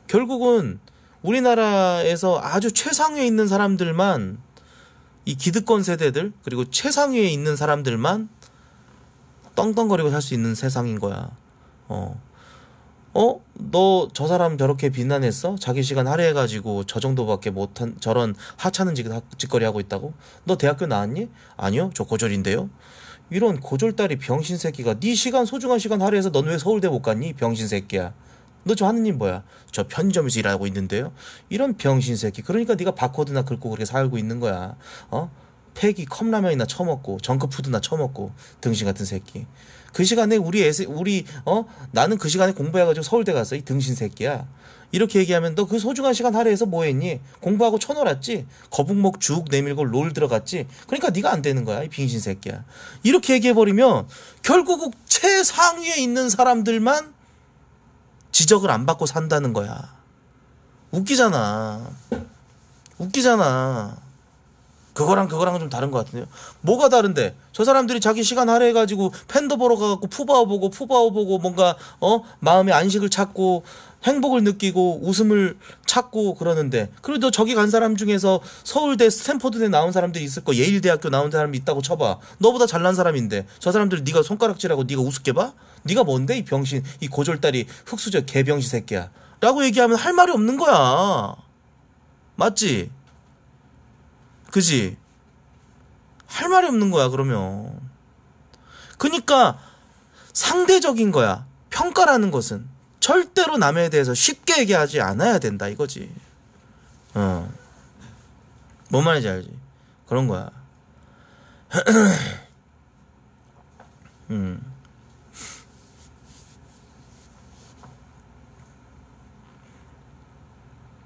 결국은 우리나라에서 아주 최상위에 있는 사람들만 이 기득권 세대들 그리고 최상위에 있는 사람들만 떵떵거리고 살 수 있는 세상인 거야. 어. 어? 너저 사람 저렇게 비난했어? 자기 시간 할애해가지고 저 정도밖에 못한 저런 하찮은 짓거리 하고 있다고? 너 대학교 나왔니? 아니요, 저 고졸인데요. 이런 고졸딸이 병신 새끼가 네 시간 소중한 시간 할애해서 넌 왜 서울대 못 갔니? 병신 새끼야. 너 저하느님 뭐야? 저 편의점에서 일하고 있는데요. 이런 병신 새끼. 그러니까 네가 바코드나 긁고 그렇게 살고 있는 거야. 어? 팩기 컵라면이나 처먹고 정크푸드나 처먹고 등신 같은 새끼. 그 시간에 우리 애새 우리 어 나는 그 시간에 공부해가지고 서울대 갔어 이 등신 새끼야. 이렇게 얘기하면 너 그 소중한 시간 할애해서 뭐했니? 공부하고 쳐놀았지? 거북목 죽 내밀고 롤 들어갔지? 그러니까 네가 안 되는 거야 이 빙신 새끼야. 이렇게 얘기해버리면 결국 최상위에 있는 사람들만 지적을 안 받고 산다는 거야. 웃기잖아. 웃기잖아. 그거랑 그거랑은 좀 다른 것 같은데요. 뭐가 다른데? 저 사람들이 자기 시간 할애해가지고 팬도 보러 가갖고 푸바오 보고 푸바오 보고 뭔가 어 마음의 안식을 찾고 행복을 느끼고 웃음을 찾고 그러는데 그래도 저기 간 사람 중에서 서울대 스탠퍼드대 나온 사람들이 있을 거 예일대학교 나온 사람이 있다고 쳐봐 너보다 잘난 사람인데 저 사람들 네가 손가락질하고 네가 우습게 봐 네가 뭔데 이 병신 이 고졸딸이 흑수저 개병신 새끼야 라고 얘기하면 할 말이 없는 거야 맞지 그지? 할 말이 없는 거야, 그러면. 그니까, 상대적인 거야. 평가라는 것은. 절대로 남에 대해서 쉽게 얘기하지 않아야 된다, 이거지. 어. 뭔 말인지 알지? 그런 거야. [CLEARS THROAT] 음.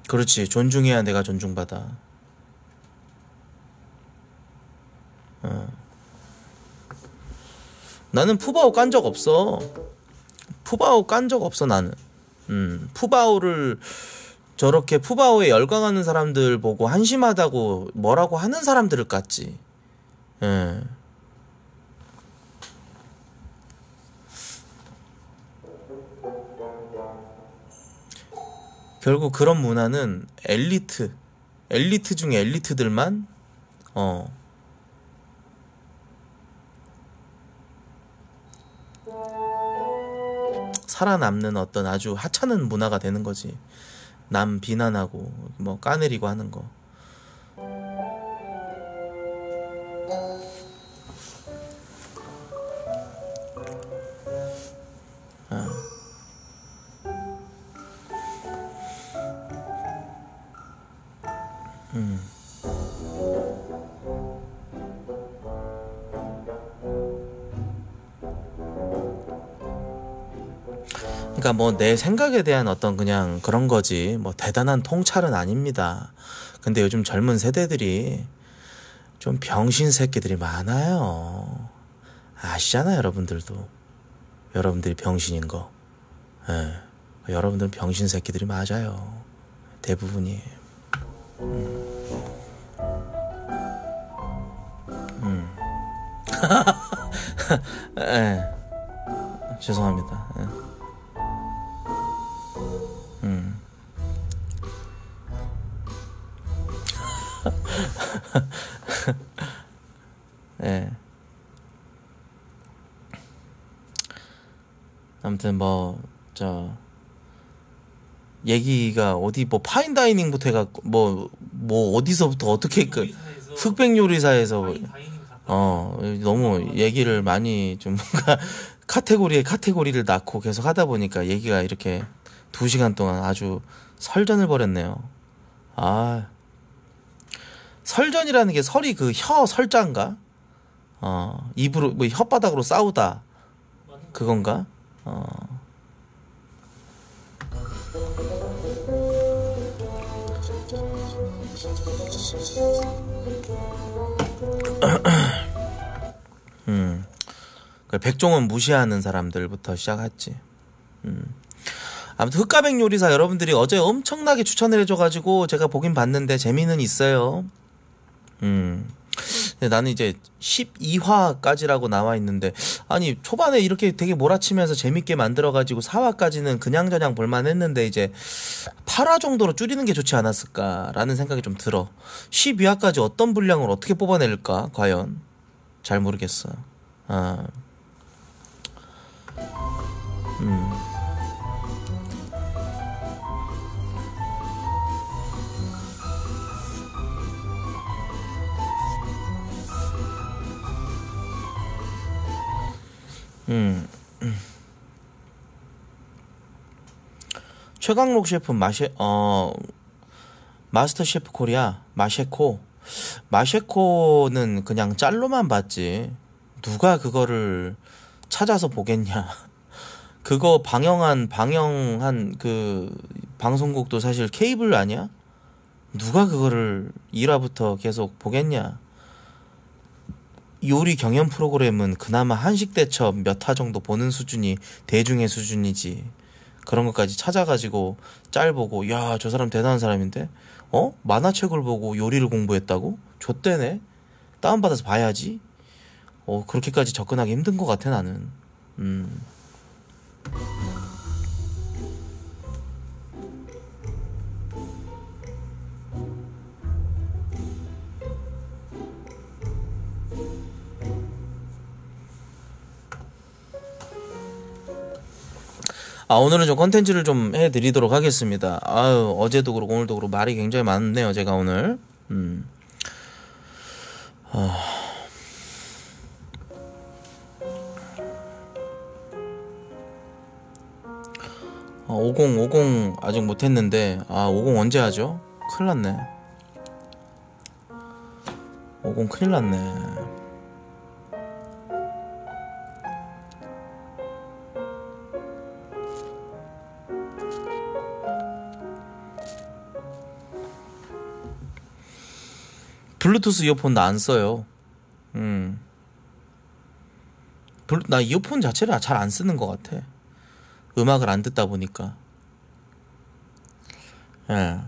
그렇지. 존중해야 내가 존중받아. 예. 나는 푸바오 깐 적 없어. 푸바오 깐 적 없어 나는. 음, 푸바오를 저렇게 푸바오에 열광하는 사람들 보고 한심하다고 뭐라고 하는 사람들을 깠지. 예. 결국 그런 문화는 엘리트, 엘리트 중에 엘리트들만 어 살아남는 어떤 아주 하찮은 문화가 되는 거지. 남 비난하고 뭐 까내리고 하는 거. 그러니까 뭐 내 생각에 대한 어떤 그냥 그런 거지 뭐 대단한 통찰은 아닙니다. 근데 요즘 젊은 세대들이 좀 병신 새끼들이 많아요. 아시잖아요, 여러분들도. 여러분들이 병신인 거. 예. 여러분들은 병신 새끼들이 맞아요. 대부분이. 음. 음. [LAUGHS] 예. 죄송합니다. 예. 네. [LAUGHS] 아무튼 뭐 저 얘기가 어디 뭐 파인다이닝부터 해갖고 뭐뭐 뭐 어디서부터 어떻게 그 흑백 요리사에서 어 너무 얘기를 많이 좀 뭔가 [LAUGHS] 카테고리에 카테고리를 낳고 계속 하다 보니까 얘기가 이렇게 두 시간 동안 아주 설전을 벌였네요. 아. 설전이라는 게 설이 그 혀설자가 어, 입으로 뭐 혓바닥으로 싸우다. 그건가? 어. [CLEARS THROAT] 음. 그 백종원 무시하는 사람들부터 시작했지. 음. 아무튼 흑가백 요리사 여러분들이 어제 엄청나게 추천을 해줘가지고 제가 보긴 봤는데 재미는 있어요. 음. 나는 이제 12화까지라고 나와 있는데 아니 초반에 이렇게 되게 몰아치면서 재밌게 만들어 가지고 4화까지는 그냥저냥 볼만 했는데 이제 8화 정도로 줄이는 게 좋지 않았을까라는 생각이 좀 들어. 12화까지 어떤 분량을 어떻게 뽑아낼까? 과연 잘 모르겠어. 아. 음. 음. 최강록 셰프 마셰 어 마스터 셰프 코리아 마셰코 마셰코는 그냥 짤로만 봤지 누가 그거를 찾아서 보겠냐 [LAUGHS] 그거 방영한 방영한 그 방송국도 사실 케이블 아니야 누가 그거를 1화부터 계속 보겠냐 요리 경연 프로그램은 그나마 한식 대첩 몇화 정도 보는 수준이 대중의 수준이지. 그런 것까지 찾아가지고 짤 보고 야 저 사람 대단한 사람인데 어 만화책을 보고 요리를 공부했다고 좆대네 다운받아서 봐야지 어 그렇게까지 접근하기 힘든 것 같아 나는 음. 아, 오늘은 좀 컨텐츠를 좀 해드리도록 하겠습니다. 아유, 어제도 그렇고 오늘도 그렇고 말이 굉장히 많네요, 제가 오늘. 음. 아, 50, 아, 50 아직 못했는데, 아, 50 언제 하죠? 큰일 났네. 50 큰일 났네. 블루투스 이어폰나 안 써요. 음. 나 이어폰 자체를 잘 안 쓰는 것 같아. 음악을 안 듣다 보니까. 예.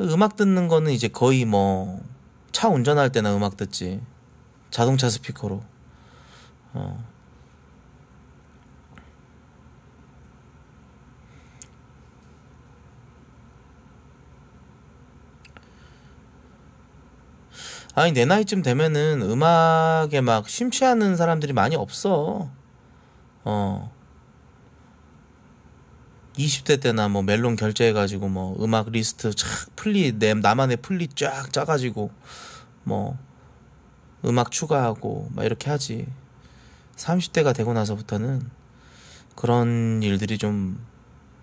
음악 듣는 거는 이제 거의 뭐 차 운전할 때나 음악 듣지. 자동차 스피커로. 어. 아니 내 나이쯤 되면은 음악에 막 심취하는 사람들이 많이 없어. 어. 20대 때나 뭐 멜론 결제해가지고 뭐 음악 리스트 쫙 풀리 내 나만의 풀리 쫙 짜가지고 뭐 음악 추가하고 막 이렇게 하지. 30대가 되고 나서부터는 그런 일들이 좀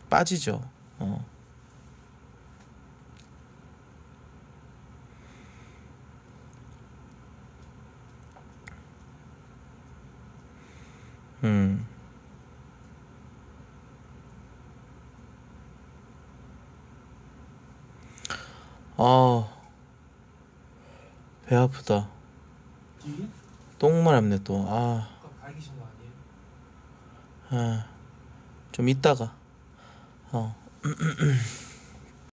빠지죠. 어. 음. 아, 배 아프다. 똥 마렵네 또. 아. 아, 좀 이따가. 어. [CLEARS THROAT]